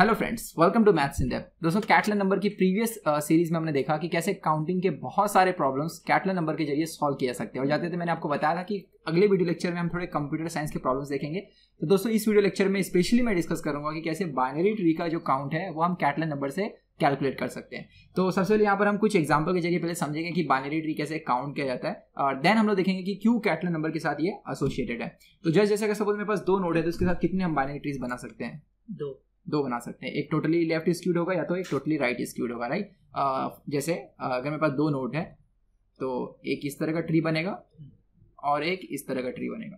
Hello friends welcome to maths in depth दोस्तों Catalan number की previous series uh, में हमने देखा कि कैसे काउंटिंग के बहुत सारे प्रॉब्लम्स कैटलन नंबर के जरिए सॉल्व किया सकते हैं और जाते थे मैंने आपको बताया था कि अगले वीडियो लेक्चर में हम थोड़े कंप्यूटर साइंस के प्रॉब्लम्स देखेंगे तो दोस्तों इस वीडियो लेक्चर में स्पेशली मैं डिस्कस करूंगा कि कैसे बाइनरी ट्री का जो काउंट है वो हम कैटलन नंबर से कैलकुलेट कर सकते हैं तो सबसे पहले यहाँ पर हम कुछ एग्जाम्पल के जरिए पहले समझेंगे कि बाइनरी ट्री कैसे काउंट किया जाता है और देन हम लोग देखेंगे कि क्यों कैटलन नंबर के साथ ये एसोसिएटेड है तो जस्ट जैसे अगर सपोज मेरे पास दो नोट है तो उसके साथ कितने हम बाइनरी ट्रीज बना सकते हैं दो दो बना सकते हैं एक टोटली लेफ्ट स्क्यूड होगा या तो एक टोटली राइट स्क्यूड होगा राइट जैसे अगर मेरे पास दो नोट है तो एक इस तरह का ट्री बनेगा और एक इस तरह का ट्री बनेगा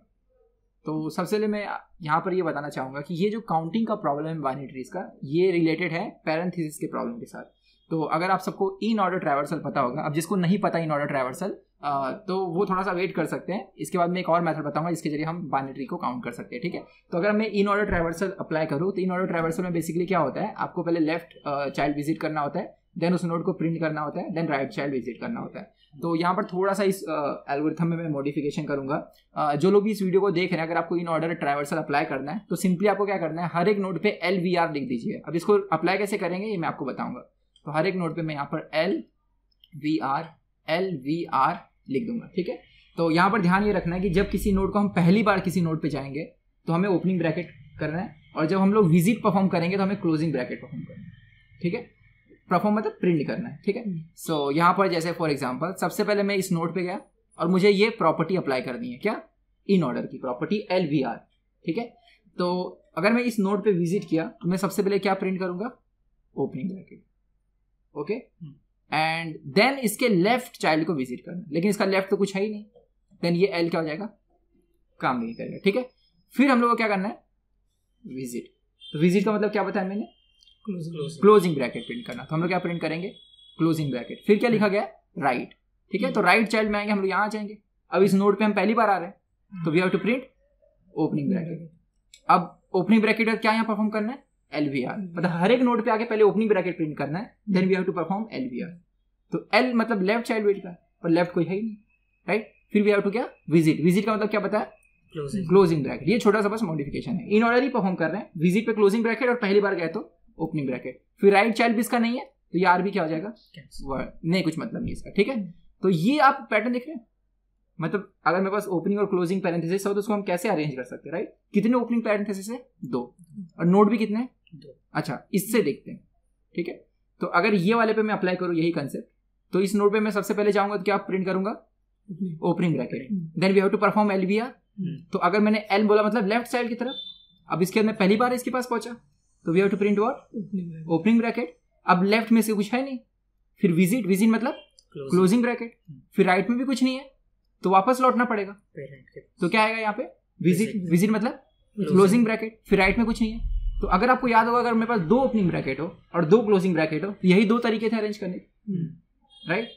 तो सबसे पहले मैं यहाँ पर ये बताना चाहूँगा कि ये जो काउंटिंग का प्रॉब्लम है बाइनरी ट्रीज का ये रिलेटेड है पैरेंथिस के प्रॉब्लम के साथ तो अगर आप सबको इन ऑर्डर ट्रैवर्सल पता होगा अब जिसको नहीं पता इन ऑर्डर ट्रैवर्सल तो वो थोड़ा सा वेट कर सकते हैं इसके बाद मैं एक और मेथड बताऊंगा इसके जरिए हम बाइनरी को काउंट कर सकते हैं ठीक है तो अगर मैं इन ऑर्डर ट्रैवर्सल अप्लाई करूँ तो इन ऑर्डर ट्रैवर्सल में बेसिकली क्या होता है आपको पहले लेफ्ट चाइल्ड विजिट करना होता है देन उस नोट को प्रिंट करना होता है देन राइट चाइल्ड विजिट करना होता है तो यहाँ पर थोड़ा सा इस एल्गोरिथम में मैं मॉडिफिकेशन करूंगा जो लोग भी इस वीडियो को देख रहे हैं अगर आपको इन ऑर्डर ट्राइवर्सल अप्लाई करना है तो सिंपली आपको क्या करना है हर एक नोट पे एल वी आर लिख दीजिए अब इसको अप्लाई कैसे करेंगे ये मैं आपको बताऊंगा तो हर एक नोट पे मैं यहाँ पर L V R L V R लिख दूंगा ठीक है तो यहाँ पर ध्यान ये रखना है कि जब किसी नोट को हम पहली बार किसी नोट पे जाएंगे तो हमें ओपनिंग ब्रैकेट करना है और जब हम लोग विजिट परफॉर्म करेंगे तो हमें क्लोजिंग ब्रैकेट परफॉर्म करना है ठीक है परफॉर्म मतलब प्रिंट करना है ठीक है सो हम्म। so, यहाँ पर जैसे फॉर एग्जाम्पल सबसे पहले मैं इस नोट पर गया और मुझे ये प्रॉपर्टी अप्लाई करनी है क्या इन ऑर्डर की प्रॉपर्टी एल ठीक है तो अगर मैं इस नोट पे विजिट किया तो मैं सबसे पहले क्या प्रिंट करूंगा opening bracket okay and then इसके लेफ्ट चाइल्ड को विजिट करना लेकिन इसका लेफ्ट तो कुछ है ही नहीं देन ये एल क्या हो जाएगा काम नहीं करेगा ठीक है फिर हम लोग को क्या करना है विजिट तो विजिट का मतलब क्या बताया मैंने क्लोजिंग ब्रैकेट प्रिंट करना तो हम लोग क्या प्रिंट करेंगे क्लोजिंग ब्रैकेट फिर क्या लिखा गया राइट ठीक है तो राइट चाइल्ड में आएंगे हम लोग यहाँ आ जाएंगे अब इस नोट पे हम पहली बार आ रहे हैं तो we have to print opening bracket अब ओपनिंग ब्रैकेट क्या यहाँ परफॉर्म करना है एल वी आर मतलब हर एक नोट पे आके पहले ओपनिंग ब्रैकेट प्रिंट करना है then we have to perform L V R तो एल मतलब लेफ्ट चाइल्ड वेट का पर लेफ्ट कोई है ही नहीं राइट फिर वी हैव टू क्या विजिट विजिट का मतलब क्या बताया क्लोजिंग ब्रैकेट ये छोटा सा बस मॉडिफिकेशन है इन ऑर्डर ही परफॉर्म कर रहे हैं विजिट पे क्लोजिंग ब्रैकेट और पहली बार गए तो ओपनिंग ब्रैकेट फिर राइट चाइल्ड भी इसका नहीं है तो ये आर भी क्या हो जाएगा नहीं कुछ मतलब नहीं इसका ठीक है तो ये आप पैटर्न देख रहे हैं मतलब अगर मेरे पास ओपनिंग और क्लोजिंग पैरेंथेसिस हो तो उसको हम कैसे अरेंज कर सकते हैं राइट कितने ओपनिंग पैरेंथेसिस है दो और नोट भी कितने अच्छा इससे देखते हैं ठीक है तो अगर ये वाले पे मैं अप्लाई करूँ यही कंसेप्ट तो इस नोट पे मैं सबसे पहले जाऊंगा तो क्या प्रिंट करूंगा opening bracket then we have to perform L B R तो अगर मैंने एल बोला मतलब लेफ्ट साइड की तरफ अब इसके अंदर पहली बार इसके पास पहुंचा तो we have to print what opening bracket अब लेफ्ट में से कुछ है नहीं फिर विजिट विजिट मतलब क्लोजिंग ब्रैकेट hmm. फिर राइट में भी कुछ नहीं है तो वापस लौटना पड़ेगा तो क्या आएगा यहाँ पे विजिट विजिट मतलब क्लोजिंग ब्रैकेट फिर राइट में कुछ नहीं है तो अगर आपको याद होगा अगर मेरे पास दो ओपनिंग ब्रैकेट हो और दो क्लोजिंग ब्रैकेट हो तो यही दो तरीके थे अरेंज करने के hmm. राइट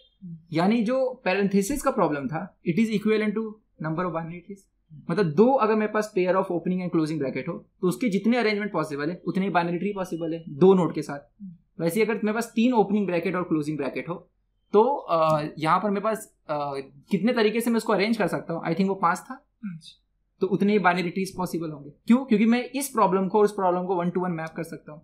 यानी जो पैरेंथेसिस का प्रॉब्लम था it is equivalent to number of binaries मतलब दो अगर मेरे पास pair of opening and closing bracket हो तो उसके जितने अरेंजमेंट पॉसिबल है उतने बाइनरी ट्री पॉसिबल है दो नोट के साथ hmm. वैसे अगर मेरे पास तीन ओपनिंग ब्रैकेट और क्लोजिंग ब्रैकेट हो तो यहाँ पर मेरे पास कितने तरीके से मैं उसको अरेंज कर सकता हूँ आई थिंक वो पांच था तो उतने ही बाइनरिटीज पॉसिबल होंगे क्यों क्योंकि मैं इस प्रॉब्लम को और उस प्रॉब्लम को वन टू वन मैप कर सकता हूँ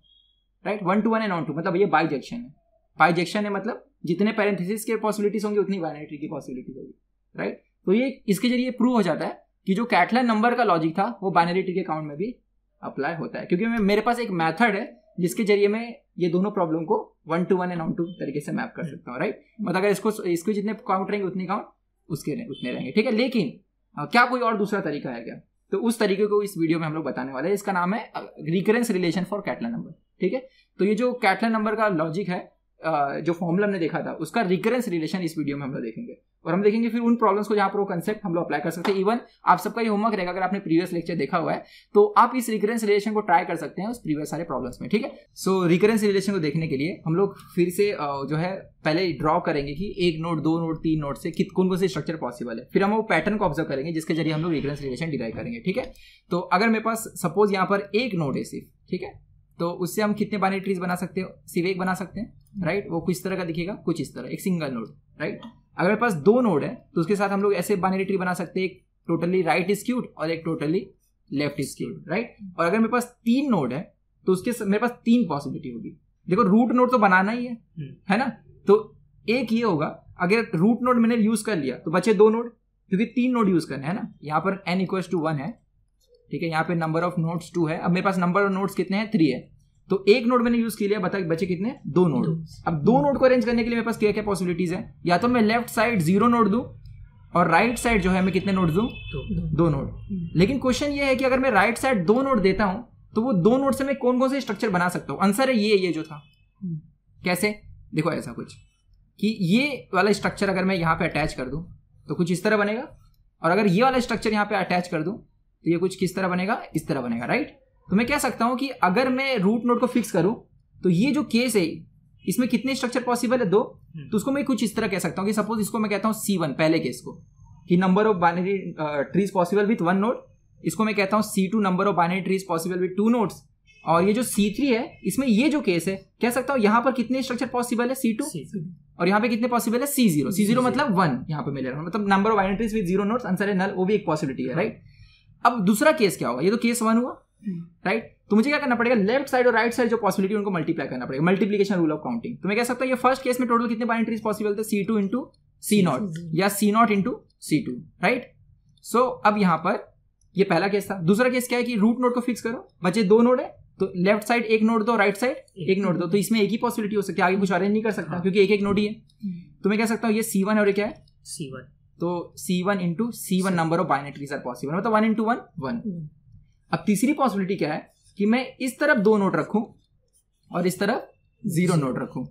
right one to one and onto टू मतलब ये बाइजेक्शन है बाइजेक्शन है मतलब जितने पैरेंथिस के पॉसिबिलिटीज होंगे उतनी बाइनरिटी की पॉसिबिलिटीज होगी राइट तो ये इसके जरिए प्रूव हो जाता है कि जो कैटलर नंबर का लॉजिक था वो बाइनरिटी के अकाउंट में भी अप्लाई होता है क्योंकि मेरे पास एक मैथड है जिसके जरिए मैं ये दोनों प्रॉब्लम को one to one and onto टू तरीके से मैप कर सकता हूँ राइट मतलब अगर इसको इसको जितने काउंट रहेंगे उतने काउंट उसके उतने रहेंगे ठीक है लेकिन क्या कोई और दूसरा तरीका है क्या तो उस तरीके को इस वीडियो में हम लोग बताने वाले हैं इसका नाम है recurrence relation for Catalan number ठीक है तो ये जो कैटला नंबर का लॉजिक है जो फॉर्मूला हमने देखा था उसका रिकरेंस रिलेशन इस वीडियो में हम लोग देखेंगे और हम देखेंगे फिर उन प्रॉब्लम्स को जहाँ पर वो कंसेप्ट हम लोग अप्लाई कर सकते हैं इवन आप सबका ये होमवर्क रहेगा अगर आपने प्रीवियस लेक्चर देखा हुआ है तो आप इस रिकरेंस रिलेशन को ट्राई कर सकते हैं उस प्रीवियस सारे प्रॉब्लम्स में ठीक है सो रिकरेंस रिलेशन को देखने के लिए हम लोग फिर से जो है पहले ड्रॉ करेंगे कि एक नोट दो नोट तीन नोट से कित कौन कौन से स्ट्रक्चर पॉसिबल है फिर हम वो पैटर्न को ऑब्जर्व करेंगे जिसके जरिए हम लोग रिकरेंस रिलेशन डिराइव करेंगे ठीक है तो अगर मेरे पास सपोज यहाँ पर एक नोट है सिर्फ ठीक है तो उससे हम कितने बाइनरी ट्रीज बना सकते हो सिर्फ एक बना सकते हैं राइट हम्म। वो कुछ तरह का दिखेगा कुछ इस तरह एक सिंगल नोड राइट अगर पास दो नोड है तो उसके साथ हम लोग ऐसे बाइनरी ट्री बना सकते हैं एक टोटली राइट इज क्यूट और एक totally left is skewed right और अगर मेरे पास तीन नोड है तो उसके मेरे पास तीन पॉसिबिलिटी होगी देखो रूट नोड तो बनाना ही है हम्म। है ना तो एक ये होगा अगर रूट नोड मैंने यूज कर लिया तो बचे दो नोड क्योंकि तीन नोड यूज करने है ना यहाँ पर एन इक्वल टू वन है ठीक है यहाँ पे नंबर ऑफ नोट्स टू है अब मेरे पास नंबर ऑफ नोट्स कितने हैं थ्री है तो एक नोड मैंने यूज किया बता बचे कितने दो नोड अब दो नोड को अरेंज करने के लिए मेरे पास क्या क्या पॉसिबिलिटीज है या तो मैं लेफ्ट साइड जीरो नोड दू और राइट साइड जो है मैं कितने नोट दू दो नोड हम्म. लेकिन क्वेश्चन ये है कि अगर मैं राइट साइड दो नोट देता हूं तो वो दो नोट से मैं कौन कौन से स्ट्रक्चर बना सकता हूं आंसर है ये ये जो था हम्म. कैसे देखो ऐसा कुछ कि ये वाला स्ट्रक्चर अगर मैं यहाँ पे अटैच कर दू तो कुछ इस तरह बनेगा और अगर ये वाला स्ट्रक्चर यहाँ पे अटैच कर दू तो ये कुछ किस तरह बनेगा इस तरह बनेगा राइट तो मैं कह सकता हूं कि अगर मैं रूट नोड को फिक्स करूं तो ये जो केस है इसमें कितने स्ट्रक्चर पॉसिबल है दो हम्म। तो उसको मैं कुछ इस तरह कह सकता हूं कि सपोज इसको मैं कहता हूं सी वन पहले केस को कि number of binary trees possible with one node इसको मैं कहता हूं C two number of binary trees possible with two nodes और ये जो सी थ्री है इसमें ये जो केस है कह सकता हूं यहां पर कितने स्ट्रक्चर पॉसिबल है सी टू और यहां पे कितने पॉसिबल है सी जीरो सी जीरो मतलब वन यहां पर मैं रहा मतलब number of binary trees with zero nodes answer है नल वो भी एक पॉसिबिलिटी है राइट अब दूसरा केस क्या होगा ये तो केस वन हुआ राइट right? तो मुझे क्या करना पड़ेगा लेफ्ट साइड और राइट साइड जो पॉसिबिलिटी उनको मल्टीप्लाई करना पड़ेगा मल्टीप्लीकेशन रूल ऑफ काउंटिंग तो मैं कह सकता हूँ ये फर्स्ट केस में टोटल कितने बाइंट्रीज पॉसिबल थे C two into C naught या C naught into C two right so अब यहां पर ये पहला केस था दूसरा केस क्या है कि रूट नोड को फिक्स करो बचे दो नोड है तो लेफ्ट साइड एक नोड दो राइट साइड एक नोड दो तो इसमें एक ही पॉसिबिलिटी हो सकती है आगे कुछ अरेंज नहीं कर सकता हाँ। क्योंकि एक एक नोड ही है हम्म। तो मैं कह सकता हूँ ये सी वन और ये क्या है सी वन तो C one into C one number of binary trees are possible मतलब वन इंटू वन वन अब तीसरी पॉसिबिलिटी क्या है कि मैं इस तरफ दो नोट रखूं और इस तरफ जीरो नोट रखूं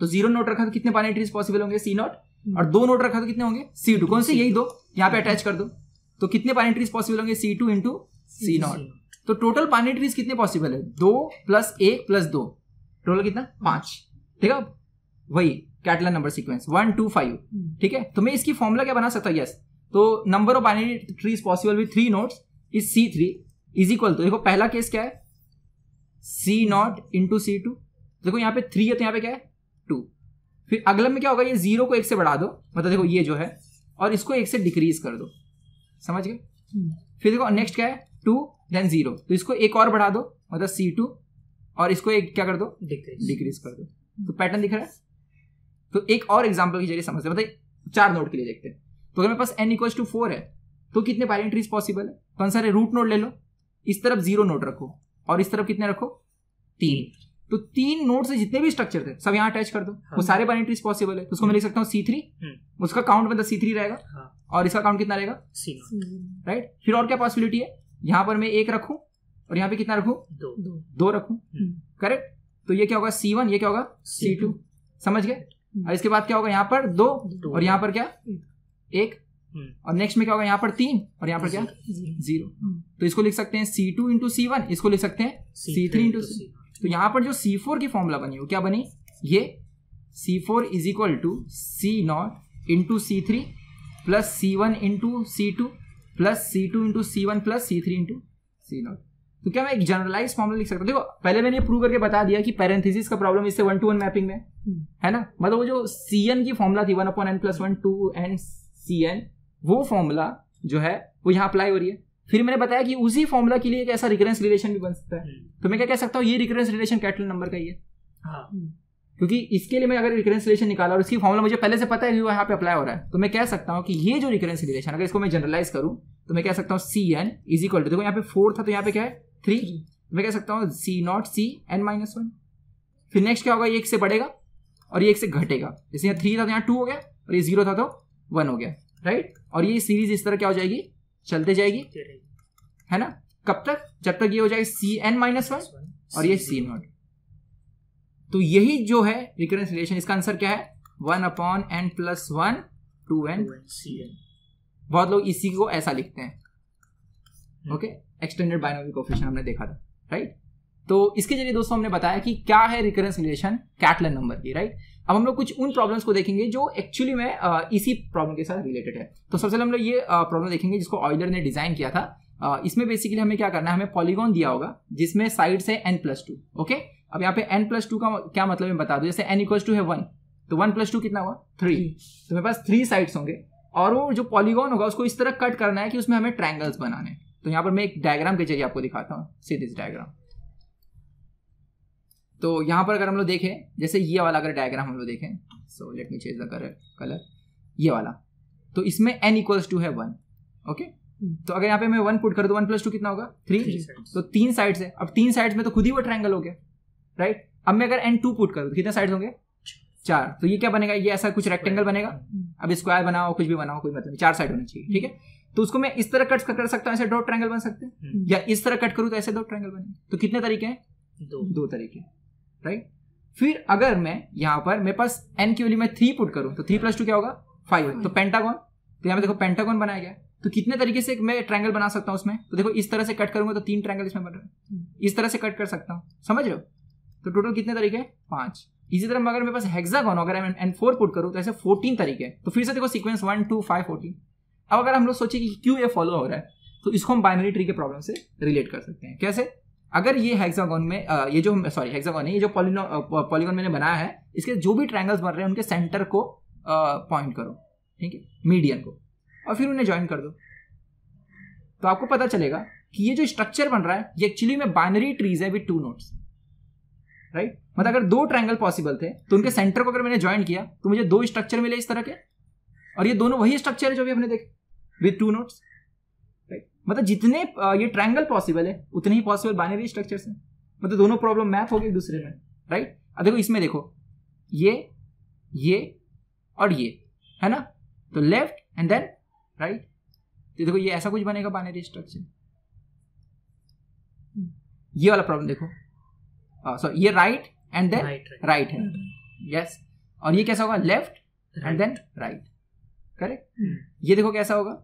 तो जीरो नोट रखा तो कितने पानी पॉसिबल होंगे सी नॉट और दो नोट रखा तो कितने होंगे सी टू कौन से यही दो यहाँ पे अटैच कर दो तो कितने पानी ट्रीज पॉसिबल होंगे C two into C naught तो टोटल पानी ट्रीज कितने पॉसिबल है दो प्लस एक प्लस दो टोटल कितना पांच ठीक है वही Catalan number sequence one two five ठीक है तो मैं इसकी फॉर्मूला क्या बना सकता हूँ यस तो number of binary trees possible with three node is C three is equal तो देखो पहला केस क्या है C naught into C two देखो यहाँ पे थ्री है तो यहाँ पे क्या है टू फिर अगले में क्या होगा ये जीरो को एक से बढ़ा दो मतलब देखो ये जो है और इसको एक से डिक्रीज कर दो समझ गए हम्म। फिर देखो नेक्स्ट क्या है टू देन जीरो तो इसको एक और बढ़ा दो मतलब सी टू और इसको एक क्या कर दो डिक्रीज कर दो तो पैटर्न दिख रहा है तो एक और एग्जाम्पल के जरिए समझते मतलब चार नोट के लिए देखते हैं तो अगर मेरे पास एन इक्वल टू फोर है तो कितने पैरेंट ट्रीज पॉसिबल है आंसर तो है रूट नोट ले लो इस तरफ जीरो नोट रखो और इस तरफ कितने रखो तीन तो तीन नोट से जितने भी स्ट्रक्चर थे सब यहाँ अटैच कर दो हाँ। वो सारे बाइनेट्रीज पॉसिबल है उसको मैं लिख सकता हूँ सी थ्री हम्म। उसका काउंट मतलब सी थ्री रहेगा हाँ। और इसका काउंट कितना रहेगा सी राइट फिर और क्या पॉसिबिलिटी है यहाँ पर मैं एक रखू और यहाँ पे कितना रखू दो दो रखू करेक्ट हम्म। तो ये क्या होगा सी वन ये क्या होगा सी टू समझ गए हम्म। और इसके बाद क्या होगा यहाँ पर दो और यहाँ पर क्या एक और नेक्स्ट में क्या होगा यहाँ पर तीन और यहाँ पर क्या जीरो हम्म। तो इसको लिख सकते हैं C two into C one इसको लिख सकते हैं सी थ्री इंटू सी तो यहाँ पर जो सी फोर की फॉर्मूला बनी वो क्या बनी ये C four is equal to C naught into C three plus C one into C two plus C two into C one plus C three into C naught तो क्या मैं एक जनरलाइज फॉर्मूला लिख सकता हूँ देखो पहले मैंने प्रूव करके बता दिया कि पैरेंथेसिस का प्रॉब्लम इससे वन टू वन मैपिंग में हम्म। है ना मतलब वो जो सी एन की फॉर्मूला थी one upon N plus one two N C N वो फॉर्मूला जो है वो यहाँ अप्लाई हो रही है फिर मैंने बताया कि उसी फॉर्मूला के लिए एक ऐसा रिकरेंस रिलेशन भी बन सकता है हम्म। तो मैं क्या कह सकता हूँ ये रिकरेंस रिलेशन कैटल नंबर का ही है हाँ। हम्म। क्योंकि इसके लिए मैं अगर रिकरेंस रिलेशन निकाला और इसकी फॉर्मूला मुझे पहले से पता है कि वो यहाँ पे अप्लाई हो रहा है तो मैं कह सकता हूँ कि ये जो रिकरेंस रिलेशन अगर इसको मैं जनरलाइज करूँ तो मैं कह सकता हूँ C N is equal to देखो यहाँ पे फोर था तो यहाँ पे क्या है थ्री मैं कह सकता हूँ C naught C N minus one फिर नेक्स्ट क्या होगा ये एक से बढ़ेगा और ये एक से घटेगा जैसे यहाँ थ्री था तो यहाँ टू हो गया और ये जीरो था तो वन हो गया राइट और ये सीरीज इस तरह क्या हो जाएगी चलते जाएगी है ना कब तक जब तक ये हो जाएगी सी एन माइनस वन और ये सी नॉट तो यही जो है रिकरेंस रिलेशन इसका आंसर क्या है one upon N plus one two N C N बहुत लोग इसी को ऐसा लिखते हैं ओके एक्सटेंडेड बाइनोमी कोफिशिएंट हमने देखा था राइट तो इसके जरिए दोस्तों हमने बताया कि क्या है रिकरेंस रिलेशन कैटलन नंबर की राइट अब हम लोग कुछ उन प्रॉब्लम्स को देखेंगे जो एक्चुअली में इसी प्रॉब्लम के साथ रिलेटेड है तो सबसे पहले हम लोग ये प्रॉब्लम देखेंगे जिसको ऑयलर ने डिजाइन किया था इसमें बेसिकली हमें क्या करना है हमें पॉलीगॉन दिया होगा जिसमें साइड्स है एन प्लस टू ओके अब यहाँ पे एन प्लस टू का क्या मतलब है बता दो जैसे एन इक्वल टू है वन तो वन प्लस टू कितना हुआ थ्री तो मेरे पास थ्री साइड्स होंगे और वो जो पॉलीगॉन होगा उसको इस तरह कट करना है कि उसमें हमें ट्रायंगल्स बनाने तो यहाँ पर मैं एक डायग्राम के जरिए आपको दिखाता हूँ सी दिस डायग्राम तो यहाँ पर अगर हम लोग देखें जैसे ये वाला अगर डायग्राम हम लोग देखें so let me change the colour colour ये वाला तो इसमें एन इक्वल्स टू है वन ओके तो अगर यहाँ पे मैं वन पुट कर दू वन प्लस टू कितना होगा थ्री तो तीन साइड्स है अब तीन साइड्स में तो खुद ही वो ट्रायंगल हो गया राइट अब मैं अगर एन टू पुट करूँ तो कितने साइड्स होंगे चार तो ये क्या बनेगा ये ऐसा कुछ रेक्टेंगल बनेगा अब स्क्वायर बनाओ कुछ भी बनाओ कोई मतलब नहीं चार साइड होना चाहिए ठीक है तो उसको मैं इस तरह कट कर सकता हूँ ऐसे दो ट्रायंगल बन सकते हैं हम्म। या इस तरह कट करूँ तो ऐसे दो ट्रायंगल बने तो कितने तरीके हैं दो दो तरीके राइट फिर अगर मैं यहां पर मेरे पास एन की वैल्यू में थ्री पुट करूं तो थ्री प्लस टू क्या होगा फाइव तो पेंटागोन तो यहां पर देखो पेंटागोन बनाया गया तो कितने तरीके से मैं ट्रायंगल बना सकता हूं उसमें तो देखो इस तरह से कट करूंगा तो तीन ट्रायंगल इसमें बन रहे हैं hmm. इस तरह से कट कर सकता हूं समझ रहे हो तो टोटल कितने तरीके पांच इसी तरह अगर मेरे पास हेक्सागोन अगर मैं एन फोर पुट करूँ तो ऐसे फोर्टीन तरीके तो फिर से देखो sequence one two five fourteen अब अगर हम लोग सोचे कि क्यों ये फॉलो हो रहा है तो इसको हम बाइनरी ट्री के प्रॉब्लम से रिलेट कर सकते हैं कैसे अगर ये हेक्सागोन में ये जो सॉरी हेक्सागोन है ये जो पॉलीगॉन मैंने बनाया है इसके जो भी ट्रायंगल्स बन रहे हैं उनके सेंटर को पॉइंट करो ठीक है मीडियन को और फिर उन्हें ज्वाइन कर दो तो आपको पता चलेगा कि ये जो स्ट्रक्चर बन रहा है ये एक्चुअली में बाइनरी ट्रीज है विथ टू नोट्स राइट मतलब अगर दो ट्रायंगल पॉसिबल थे तो उनके सेंटर को अगर मैंने ज्वाइन किया तो मुझे दो स्ट्रक्चर मिले इस तरह के और ये दोनों वही स्ट्रक्चर है जो भी हमने देखे विथ टू नोट्स मतलब जितने ये ट्रायंगल पॉसिबल है उतने ही पॉसिबल बाइनरी स्ट्रक्चर से मतलब दोनों प्रॉब्लम मैप हो गए दूसरे में राइट अब देखो इसमें देखो ये ये और ये है ना तो लेफ्ट एंड देन राइट तो देखो ये ऐसा कुछ बनेगा बाइनरी स्ट्रक्चर ये वाला प्रॉब्लम देखो सॉरी ये राइट एंड देन राइट है यस mm-hmm. और ये कैसा होगा left and then right correct ये देखो कैसा होगा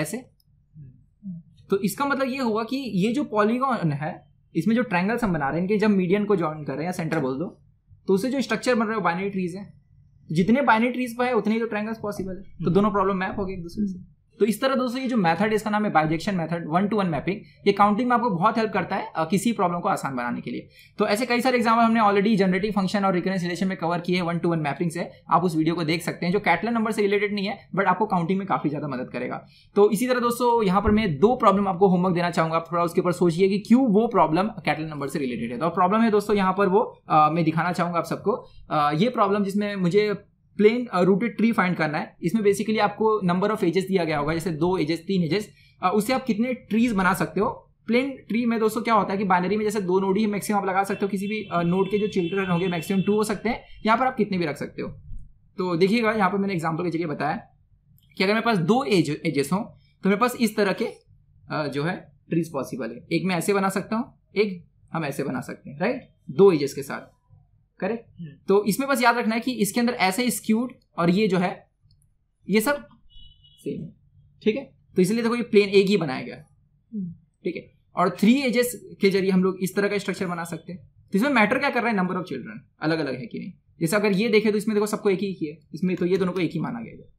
ऐसे तो इसका मतलब ये हुआ कि ये जो पॉलीगॉन है इसमें जो ट्रैंगल्स हम बना रहे हैं इनके जब मीडियन को ज्वाइन कर रहे हैं या सेंटर बोल दो तो उससे जो स्ट्रक्चर बन रहा है बाइनरी ट्रीज है जितने बाइनरी ट्रीज पर है उतने ही तो ट्रैंगल्स पॉसिबल है तो हम्म। दोनों प्रॉब्लम मैप हो गए एक दूसरे से तो इस तरह दोस्तों ये जो मेथड इसका नाम है bijection method one to one mapping ये काउंटिंग में आपको बहुत हेल्प करता है किसी प्रॉब्लम को आसान बनाने के लिए तो ऐसे कई सारे एग्जाम्पल हमने ऑलरेडी जनरेटिव फंक्शन और रिकरेंस रिलेशन में कवर किए वन टू वन मैपिंग से आप उस वीडियो को देख सकते हैं जो कैटलन नंबर से रिलेटेड नहीं है बट आपको काउंटिंग में काफी ज्यादा मदद करेगा तो इसी तरह दोस्तों यहां पर मैं दो प्रॉब्लम आपको होमवर्क देना चाहूंगा आप थोड़ा उसके ऊपर सोचिए कि क्यों वो प्रॉब्लम कैटलन नंबर से रिलेटेड है तो प्रॉब्लम है दोस्तों यहाँ पर वो मैं दिखाना चाहूंगा आप सबको ये प्रॉब्लम जिसमें मुझे प्लेन रूटेड ट्री फाइंड करना है इसमें बेसिकली आपको नंबर ऑफ एजेस दिया गया होगा जैसे दो एजेस तीन एजेस उससे आप कितने ट्रीज बना सकते हो प्लेन ट्री में दोस्तों क्या होता है कि बाइनरी में जैसे दो नोड ही मैक्सिमम आप लगा सकते हो किसी भी नोड के जो चिल्ड्रन होंगे मैक्सिमम टू हो सकते हैं यहाँ पर आप कितने भी रख सकते हो तो देखिएगा यहाँ पर मैंने एग्जाम्पल के जरिए बताया कि अगर मेरे पास दो एज एजेस हों तो मेरे पास इस तरह के जो है ट्रीज पॉसिबल है एक मैं ऐसे बना सकता हूँ एक हम ऐसे बना सकते हैं राइट दो एजेस के साथ करेक्ट hmm. तो इसमें बस याद रखना है कि इसके अंदर ऐसे स्क्यूड और ये जो है ये सब सेम है ठीक है तो इसलिए देखो ये प्लेन एक ही बनाया गया hmm. ठीक है और थ्री एजेस के जरिए हम लोग इस तरह का स्ट्रक्चर बना सकते हैं तो इसमें मैटर क्या कर रहा है नंबर ऑफ चिल्ड्रन अलग अलग है कि नहीं जैसे अगर ये देखे तो इसमें देखो सबको एक ही है इसमें तो ये दोनों को एक ही माना गया है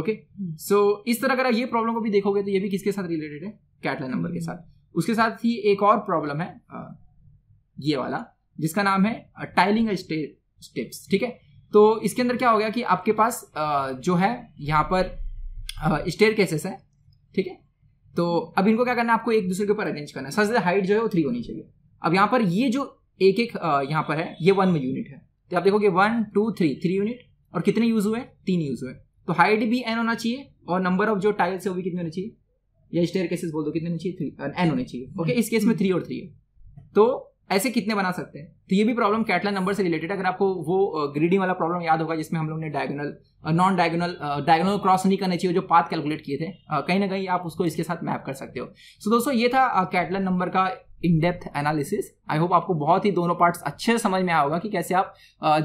ओके अच्छा। सो hmm. इस तरह अगर ये प्रॉब्लम को भी देखोगे तो ये भी किसके साथ रिलेटेड है कैटला नंबर के साथ उसके साथ ही एक और प्रॉब्लम है ये वाला जिसका नाम है टाइलिंग स्टेप्स ठीक है तो इसके अंदर क्या हो गया कि आपके पास जो है यहाँ पर स्टेयर केसेस है ठीक है तो अब इनको क्या करना है आपको एक दूसरे के ऊपर अरेंज करना है सबसे हाइट जो है वो थ्री होनी चाहिए अब यहाँ पर ये जो एक एक यहाँ पर है ये वन यूनिट है तो आप देखोगे one two three three unit और कितने यूज हुए तीन यूज हुए तो हाइट भी एन होना चाहिए और नंबर ऑफ जो टाइल्स है वो भी कितने होने चाहिए या स्टेयर केसेस बोल दो कितने होने चाहिए थ्री एन होने चाहिए ओके इस केस में थ्री और थ्री है तो ऐसे कितने बना सकते हैं तो ये भी प्रॉब्लम कैटला नंबर से रिलेटेड है अगर आपको वो ग्रीडिंग वाला प्रॉब्लम याद होगा जिसमें हम लोग ने diagonal non diagonal diagonal cross नहीं करने चाहिए जो पाथ कैलकुलेट किए थे कहीं ना कहीं आप उसको इसके साथ मैप कर सकते हो सो so, दोस्तों ये था कैटलन नंबर का in depth analysis I hope आपको बहुत ही दोनों पार्ट्स अच्छे से समझ में आया होगा कि कैसे आप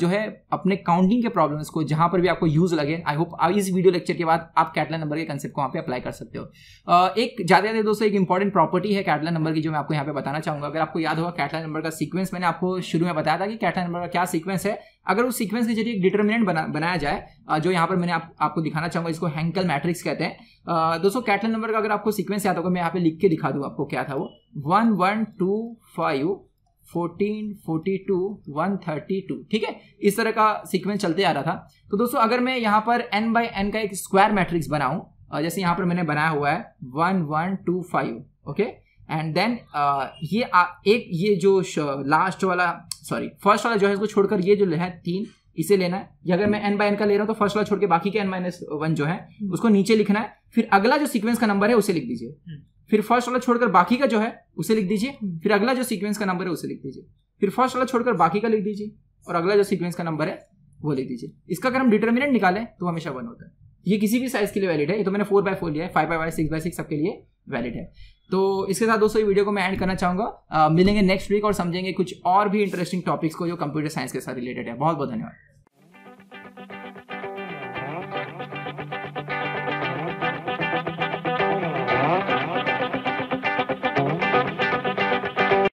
जो है अपने काउंटिंग के प्रॉब्लम्स को जहां पर भी आपको यूज लगे आई होप इस वीडियो लेक्चर के बाद आप कैटला नंबर के कंसेप्ट को वहाँ पे अप्लाई कर सकते हो एक ज्यादा ज्यादा दोस्तों एक इंपॉर्टेंट प्रॉपर्टी है कैटला नंबर की जो मैं आपको यहाँ पे बताना चाहूंगा अगर आपको याद होगा कैटला नंबर का सीक्वेंस मैंने आपको शुरू में बताया था कि कैटला नंबर का क्या सीक्वेंस है अगर उस सीक्वेंस के जरिए एक डिटर्मिनेंट बना बनाया जाए जो यहाँ पर मैंने आप, आपको दिखाना चाहूंगा इसको हैंकल मैट्रिक्स कहते हैं दोस्तों कैटल नंबर का अगर आपको सीक्वेंस याद होगा मैं यहाँ पे लिख के दिखा दूँ आपको क्या था वो one one two five fourteen forty two one thirty two ठीक है इस तरह का सीक्वेंस चलते आ रहा था तो दोस्तों अगर मैं यहाँ पर एन बाई एन का एक स्क्वायर मैट्रिक्स बनाऊँ जैसे यहाँ पर मैंने बनाया हुआ है one one two five okay and then uh, ये आ, एक ये जो लास्ट वाला सॉरी फर्स्ट वाला जो है इसको छोड़कर ये जो है तीन इसे लेना है या अगर मैं एन बाय एन का ले रहा हूँ तो फर्स्ट वाला छोड़ के बाकी के एन माइनस वन जो है हम्म। उसको नीचे लिखना है फिर अगला जो सीक्वेंस का नंबर है उसे लिख दीजिए हम्म। फिर फर्स्ट वाला छोड़कर बाकी का जो है उसे लिख दीजिए हम्म। फिर अगला जो सीक्वेंस का नंबर है उसे लिख दीजिए फिर फर्स्ट वाला छोड़कर बाकी का लिख दीजिए और अगला जो सीक्वेंस का नंबर है वो लिख दीजिए इसका अगर हम डिटर्मिनेंट निकालें तो हमेशा वन होता है ये किसी भी साइज के लिए वैलिड है ये तो मैंने फोर बाय फोर लिया है five by five six by six सबके लिए वैलिड है तो इसके साथ दोस्तों ये वीडियो को मैं एंड करना चाहूँगा मिलेंगे नेक्स्ट वीक और समझेंगे कुछ और भी इंटरेस्टिंग टॉपिक्स को जो कंप्यूटर साइंस के साथ रिलेटेड है बहुत बहुत धन्यवाद